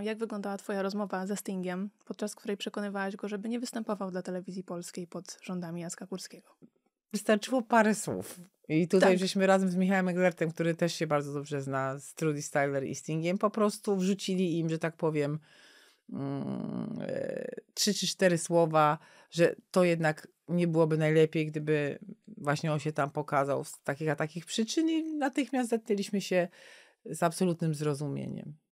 Jak wyglądała Twoja rozmowa ze Stingiem, podczas której przekonywałaś go, żeby nie występował dla telewizji polskiej pod rządami Jacka Kurskiego? Wystarczyło parę słów. I tutaj tak. żeśmy razem z Michałem Eglertem, który też się bardzo dobrze zna z Trudy Styler i Stingiem, po prostu wrzucili im, że tak powiem, mm, e, trzy czy cztery słowa, że to jednak nie byłoby najlepiej, gdyby właśnie on się tam pokazał z takich a takich przyczyn i natychmiast zetknęliśmy się z absolutnym zrozumieniem.